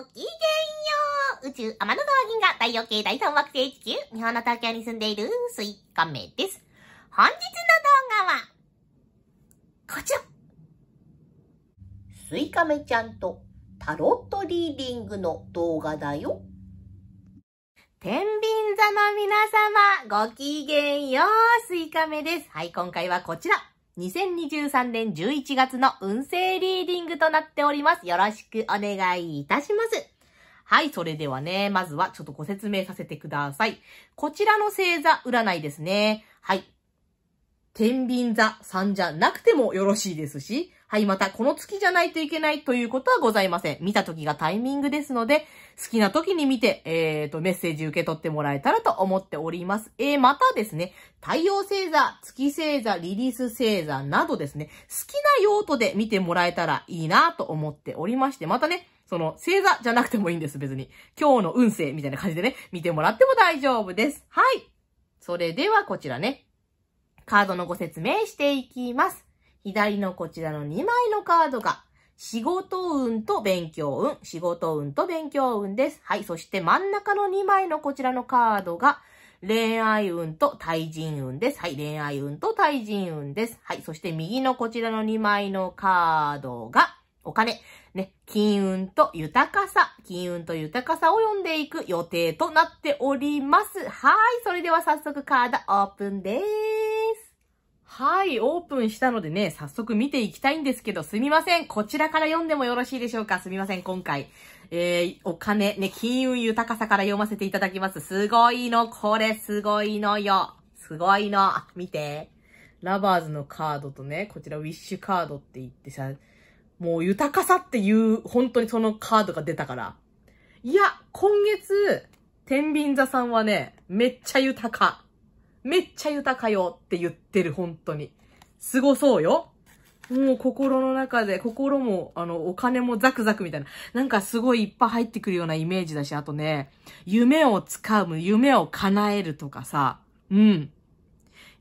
ごきげんよう宇宙天の川銀河太陽系第三惑星地球日本の東京に住んでいるスイカメです。本日の動画は、こちらスイカメちゃんとタロットリーディングの動画だよ。天秤座の皆様、ごきげんよう、スイカメです。はい、今回はこちら。2023年11月の運勢リーディングとなっております。よろしくお願いいたします。はい、それではね、まずはちょっとご説明させてください。こちらの星座占いですね。はい。天秤座さんじゃなくてもよろしいですし、はい、また、この月じゃないといけないということはございません。見た時がタイミングですので、好きな時に見て、えー、と、メッセージ受け取ってもらえたらと思っております。えー、またですね、太陽星座、月星座、リリース星座などですね、好きな用途で見てもらえたらいいなと思っておりまして、またね、その、星座じゃなくてもいいんです、別に。今日の運勢みたいな感じでね、見てもらっても大丈夫です。はい。それではこちらね、カードのご説明していきます。左のこちらの2枚のカードが、仕事運と勉強運、仕事運と勉強運です。はい。そして真ん中の2枚のこちらのカードが、恋愛運と対人運です。はい。恋愛運と対人運です。はい。そして右のこちらの2枚のカードが、お金。ね。金運と豊かさ。金運と豊かさを読んでいく予定となっております。はい。それでは早速カードオープンです。はい、オープンしたのでね、早速見ていきたいんですけど、すみません。こちらから読んでもよろしいでしょうかすみません、今回。えー、お金、ね、金運豊かさから読ませていただきます。すごいの、これすごいのよ。すごいの。見て。ラバーズのカードとね、こちらウィッシュカードって言ってさ、もう豊かさっていう、本当にそのカードが出たから。いや、今月、天秤座さんはね、めっちゃ豊か。めっちゃ豊かよって言ってる、本当に。凄そうよ。もう心の中で、心も、あの、お金もザクザクみたいな。なんかすごいいっぱい入ってくるようなイメージだし、あとね、夢をつかむ、夢を叶えるとかさ、うん。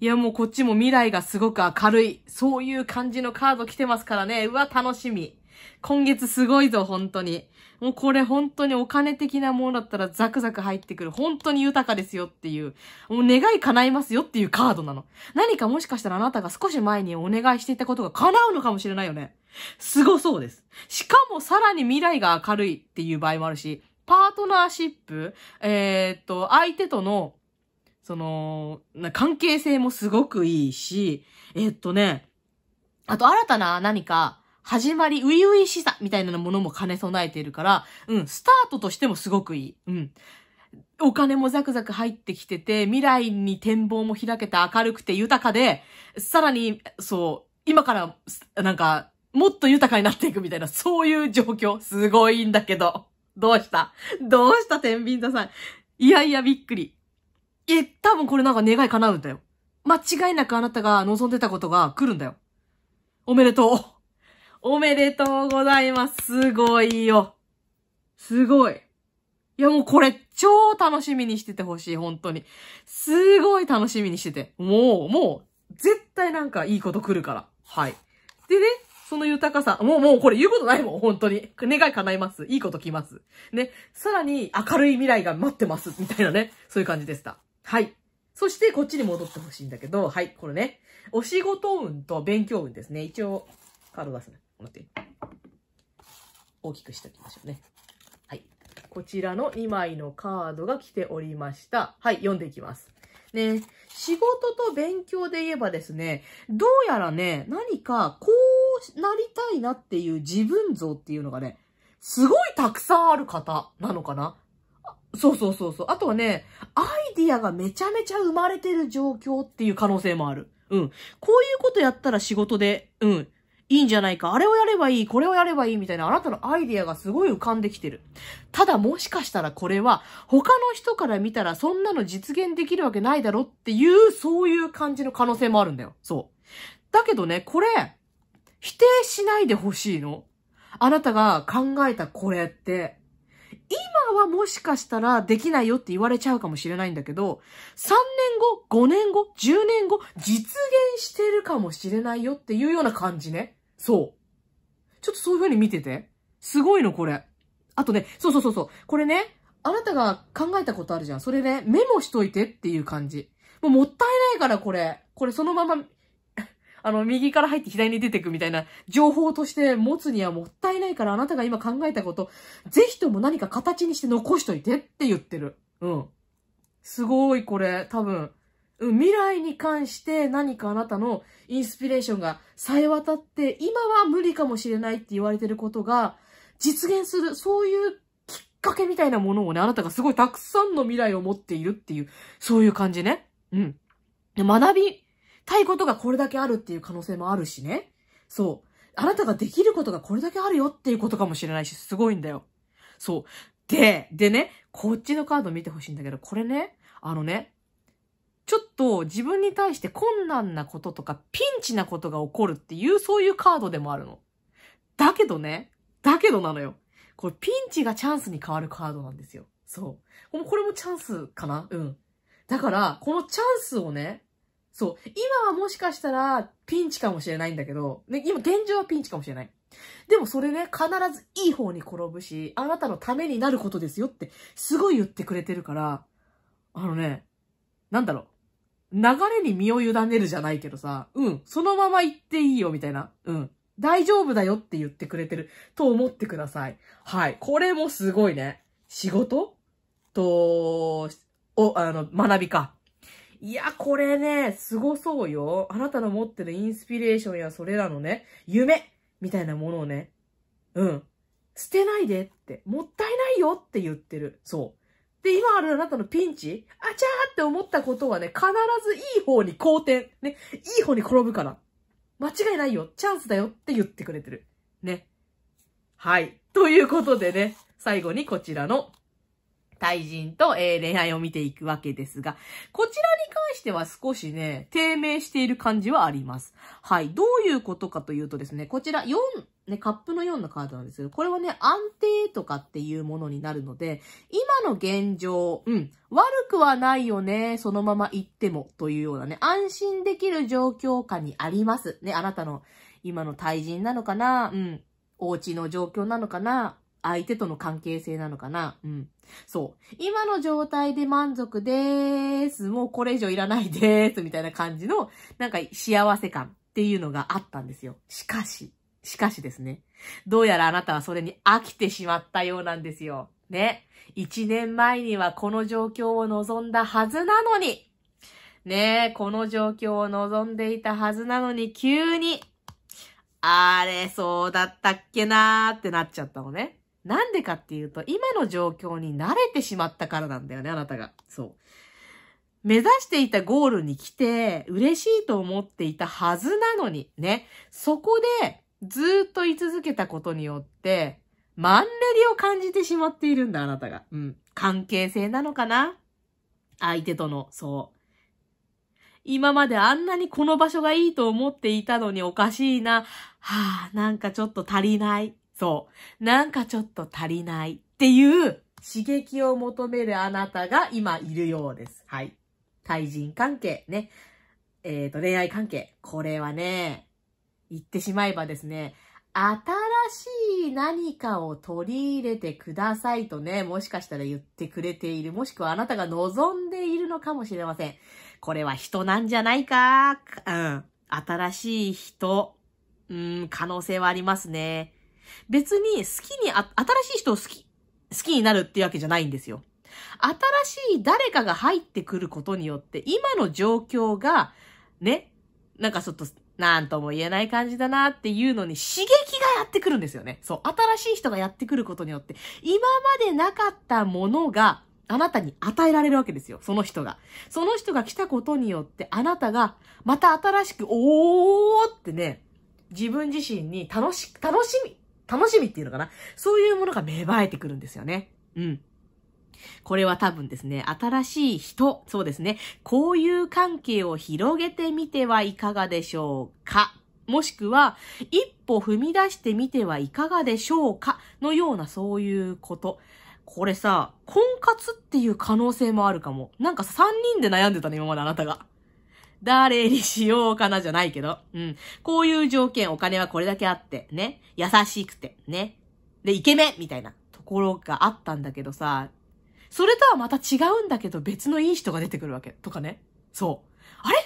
いやもうこっちも未来がすごく明るい。そういう感じのカード来てますからね。うわ、楽しみ。今月すごいぞ、本当に。もうこれ本当にお金的なものだったらザクザク入ってくる。本当に豊かですよっていう。もう願い叶いますよっていうカードなの。何かもしかしたらあなたが少し前にお願いしていたことが叶うのかもしれないよね。すごそうです。しかもさらに未来が明るいっていう場合もあるし、パートナーシップ、えー、っと、相手との、その、関係性もすごくいいし、えー、っとね、あと新たな何か、始まり、ういしさみたいなものも兼ね備えているから、うん、スタートとしてもすごくいい。うん。お金もザクザク入ってきてて、未来に展望も開けて明るくて豊かで、さらに、そう、今から、なんか、もっと豊かになっていくみたいな、そういう状況。すごいんだけど。どうしたどうした天秤座さん。いやいや、びっくり。え、多分これなんか願い叶うんだよ。間違いなくあなたが望んでたことが来るんだよ。おめでとう。おめでとうございます。すごいよ。すごい。いやもうこれ超楽しみにしててほしい、本当に。すごい楽しみにしてて。もう、もう、絶対なんかいいこと来るから。はい。でね、その豊かさ、もうもうこれ言うことないもん、本当に。願い叶います。いいこと来ます。ね、さらに明るい未来が待ってます、みたいなね、そういう感じでした。はい。そしてこっちに戻ってほしいんだけど、はい、これね、お仕事運と勉強運ですね。一応、カード出すね。思って大きくしておきましょうね。はい。こちらの2枚のカードが来ておりました。はい、読んでいきます。ね、仕事と勉強で言えばですね、どうやらね、何かこうなりたいなっていう自分像っていうのがね、すごいたくさんある方なのかなそうそうそうそう。あとはね、アイディアがめちゃめちゃ生まれてる状況っていう可能性もある。うん。こういうことやったら仕事で、うん、いいんじゃないか、あれをやればいい、これをやればいいみたいなあなたのアイディアがすごい浮かんできてる。ただもしかしたらこれは他の人から見たらそんなの実現できるわけないだろっていう、そういう感じの可能性もあるんだよ。そう。だけどね、これ、否定しないでほしいの。あなたが考えたこれって、今はもしかしたらできないよって言われちゃうかもしれないんだけど、3年後、5年後、10年後、実現してるかもしれないよっていうような感じね。そう。ちょっとそういう風に見てて。すごいの、これ。あとね、そうそうそうそう。これね、あなたが考えたことあるじゃん。それね、メモしといてっていう感じ。もうもったいないから、これ。これそのまま、あの、右から入って左に出てくみたいな情報として持つにはもったいないから、あなたが今考えたこと、ぜひとも何か形にして残しといてって言ってる。うん。すごい、これ。多分、うん、未来に関して何かあなたのインスピレーションがさえ渡って、今は無理かもしれないって言われてることが実現する、そういうきっかけみたいなものをね、あなたがすごいたくさんの未来を持っているっていう、そういう感じね。うん。学びたいことがこれだけあるっていう可能性もあるしね。そう。あなたができることがこれだけあるよっていうことかもしれないし、すごいんだよ。そう。で、でね、こっちのカード見てほしいんだけど、これね、あのね、ちょっと自分に対して困難なこととかピンチなことが起こるっていう、そういうカードでもあるの。だけどね、だけどなのよ。これピンチがチャンスに変わるカードなんですよ。そう。これもチャンスかなうん。だから、このチャンスをね、そう。今はもしかしたらピンチかもしれないんだけど、ね、今現状はピンチかもしれない。でもそれね、必ずいい方に転ぶし、あなたのためになることですよって、すごい言ってくれてるから、あのね、なんだろう。流れに身を委ねるじゃないけどさ、うん、そのまま行っていいよ、みたいな。うん。大丈夫だよって言ってくれてると思ってください。はい。これもすごいね。仕事と、お、あの、学びか。いや、これね、凄そうよ。あなたの持ってるインスピレーションやそれらのね、夢みたいなものをね、うん。捨てないでって、もったいないよって言ってる。そう。で、今あるあなたのピンチあちゃーって思ったことはね、必ずいい方に好転。ね。いい方に転ぶから。間違いないよ。チャンスだよって言ってくれてる。ね。はい。ということでね、最後にこちらの対人と、えー、恋愛を見ていくわけですが、こちらに関しては少しね、低迷している感じはあります。はい。どういうことかというとですね、こちら4、ね、カップの4のカードなんですけど、これはね、安定とかっていうものになるので、今の現状、うん、悪くはないよね、そのまま行っても、というようなね、安心できる状況下にあります。ね、あなたの今の対人なのかな、うん、お家の状況なのかな、相手との関係性なのかな、うん。そう。今の状態で満足でーす。もうこれ以上いらないでーす。みたいな感じの、なんか幸せ感っていうのがあったんですよ。しかし、しかしですね。どうやらあなたはそれに飽きてしまったようなんですよ。ね。一年前にはこの状況を望んだはずなのに、ねえ、この状況を望んでいたはずなのに急に、あれ、そうだったっけなーってなっちゃったのね。なんでかっていうと、今の状況に慣れてしまったからなんだよね、あなたが。そう。目指していたゴールに来て、嬉しいと思っていたはずなのに、ね。そこで、ずっと居続けたことによって、マンネリを感じてしまっているんだ、あなたが。うん。関係性なのかな相手との、そう。今まであんなにこの場所がいいと思っていたのにおかしいな。はあ、なんかちょっと足りない。そう。なんかちょっと足りないっていう刺激を求めるあなたが今いるようです。はい。対人関係ね。えっ、ー、と、恋愛関係。これはね、言ってしまえばですね、新しい何かを取り入れてくださいとね、もしかしたら言ってくれている、もしくはあなたが望んでいるのかもしれません。これは人なんじゃないかうん。新しい人。うん、可能性はありますね。別に好きにあ、新しい人を好き、好きになるっていうわけじゃないんですよ。新しい誰かが入ってくることによって、今の状況が、ね、なんかちょっと、なんとも言えない感じだなっていうのに刺激がやってくるんですよね。そう、新しい人がやってくることによって、今までなかったものが、あなたに与えられるわけですよ。その人が。その人が来たことによって、あなたが、また新しく、おーってね、自分自身に楽し、楽しみ、楽しみっていうのかな。そういうものが芽生えてくるんですよね。うん。これは多分ですね、新しい人、そうですね、こういう関係を広げてみてはいかがでしょうか。もしくは、一歩踏み出してみてはいかがでしょうかのようなそういうこと。これさ、婚活っていう可能性もあるかも。なんか3人で悩んでたね、今まであなたが。誰にしようかなじゃないけど、うん。こういう条件、お金はこれだけあって、ね。優しくて、ね。で、イケメンみたいなところがあったんだけどさ、それとはまた違うんだけど別のいい人が出てくるわけ。とかね。そう。あれ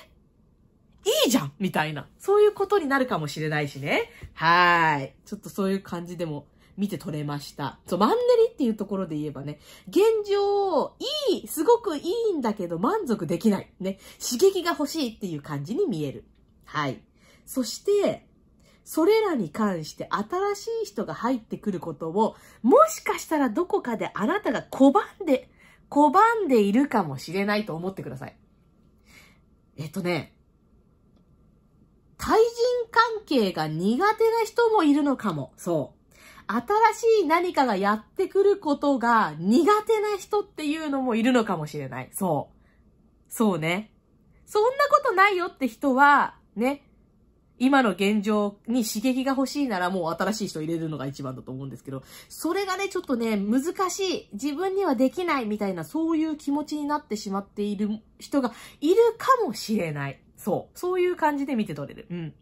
いいじゃんみたいな。そういうことになるかもしれないしね。はい。ちょっとそういう感じでも見て取れました。そう、マンネリっていうところで言えばね、現状、いい、すごくいいんだけど満足できない。ね、刺激が欲しいっていう感じに見える。はい。そして、それらに関して新しい人が入ってくることを、もしかしたらどこかであなたが拒んで、拒んでいるかもしれないと思ってください。えっとね、対人関係が苦手な人もいるのかも。そう。新しい何かがやってくることが苦手な人っていうのもいるのかもしれない。そう。そうね。そんなことないよって人は、ね、今の現状に刺激が欲しいならもう新しい人入れるのが一番だと思うんですけど、それがね、ちょっとね、難しい、自分にはできないみたいな、そういう気持ちになってしまっている人がいるかもしれない。そう。そういう感じで見て取れる。うん。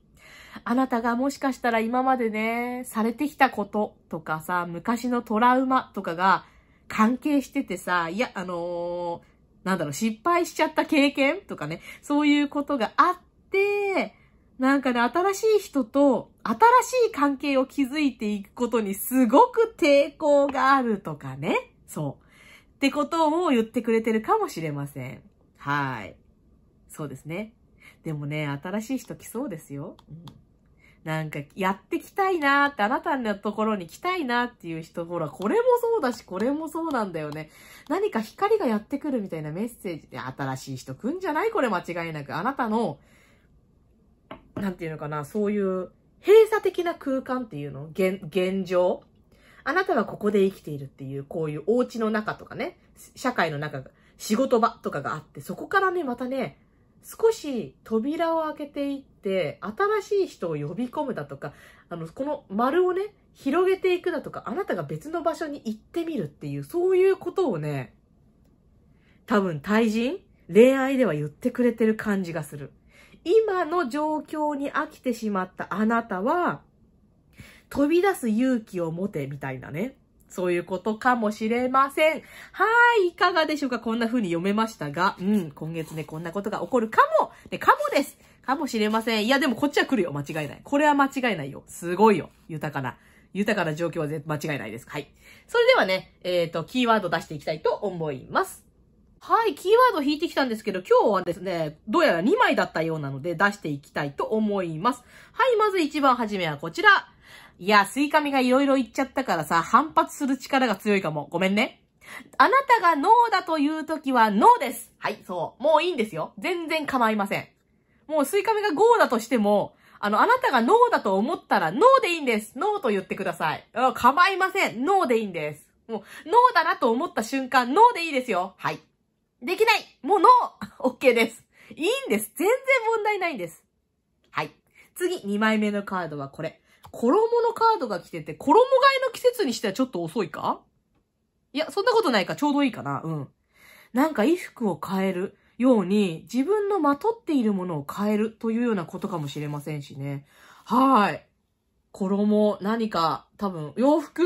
あなたがもしかしたら今までね、されてきたこととかさ、昔のトラウマとかが関係しててさ、いや、あのー、なんだろう、失敗しちゃった経験とかね、そういうことがあって、なんかね、新しい人と新しい関係を築いていくことにすごく抵抗があるとかね。そう。ってことを言ってくれてるかもしれません。はい。そうですね。でもね、新しい人来そうですよ。うんなんかやってきたいなーって、あなたのところに来たいなっていう人、ほら、これもそうだし、これもそうなんだよね。何か光がやってくるみたいなメッセージで、新しい人来んじゃないこれ間違いなく。あなたの、なんていうのかな、そういう閉鎖的な空間っていうの現、現状あなたはここで生きているっていう、こういうお家の中とかね、社会の中、仕事場とかがあって、そこからね、またね、少し扉を開けていって新しい人を呼び込むだとかあのこの丸をね広げていくだとかあなたが別の場所に行ってみるっていうそういうことをね多分対人恋愛では言ってくれてる感じがする今の状況に飽きてしまったあなたは飛び出す勇気を持てみたいなねそういうことかもしれません。はい、いかがでしょうかこんな風に読めましたが、うん、今月ね、こんなことが起こるかも、ね、かもです。かもしれません。いや、でもこっちは来るよ。間違いない。これは間違いないよ。すごいよ。豊かな。豊かな状況は間違いないです。はい。それではね、えっ、ー、と、キーワード出していきたいと思います。はい、キーワード引いてきたんですけど、今日はですね、どうやら2枚だったようなので出していきたいと思います。はい、まず一番初めはこちら。いや、スイカミがいろいろ言っちゃったからさ、反発する力が強いかも。ごめんね。あなたがノーだという時はノーです。はい、そう。もういいんですよ。全然構いません。もうスイカミがゴーだとしても、あの、あなたがノーだと思ったらノーでいいんです。ノーと言ってください。構いません。ノーでいいんです。もう、ノーだなと思った瞬間、ノーでいいですよ。はい。できないもうノー !OK です。いいんです。全然問題ないんです。はい。次、2枚目のカードはこれ。衣のカードが来てて、衣替えの季節にしてはちょっと遅いかいや、そんなことないか、ちょうどいいかな、うん。なんか衣服を変えるように、自分のまとっているものを変えるというようなことかもしれませんしね。はい。衣、何か、多分、洋服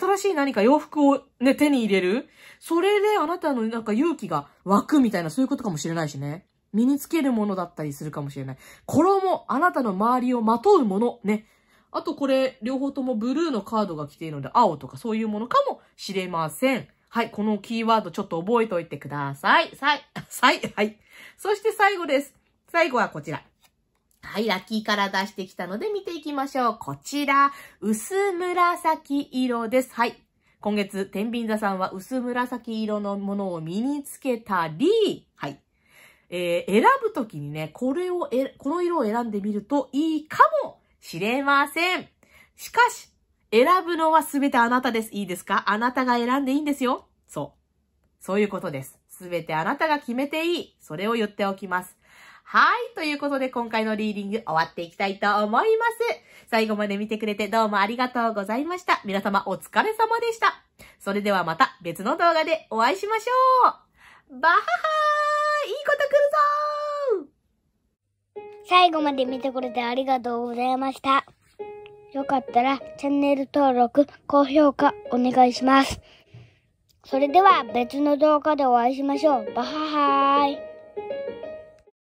新しい何か洋服をね、手に入れるそれであなたのなんか勇気が湧くみたいな、そういうことかもしれないしね。身につけるものだったりするかもしれない。衣、あなたの周りをまとうもの、ね。あとこれ、両方ともブルーのカードが来ているので、青とかそういうものかもしれません。はい、このキーワードちょっと覚えておいてください。さい、さい、はい。そして最後です。最後はこちら。はい、ラッキーから出してきたので見ていきましょう。こちら、薄紫色です。はい。今月、天秤座さんは薄紫色のものを身につけたり、はい。えー、選ぶときにね、これをえ、この色を選んでみるといいかもしれません。しかし、選ぶのはすべてあなたです。いいですかあなたが選んでいいんですよ。そう。そういうことです。すべてあなたが決めていい。それを言っておきます。はい。ということで今回のリーディング終わっていきたいと思います。最後まで見てくれてどうもありがとうございました。皆様お疲れ様でした。それではまた別の動画でお会いしましょう。バッハハーいいこと来るぞー最後まで見てくれてありがとうございました。よかったらチャンネル登録、高評価お願いします。それでは別の動画でお会いしましょう。バハハーイ。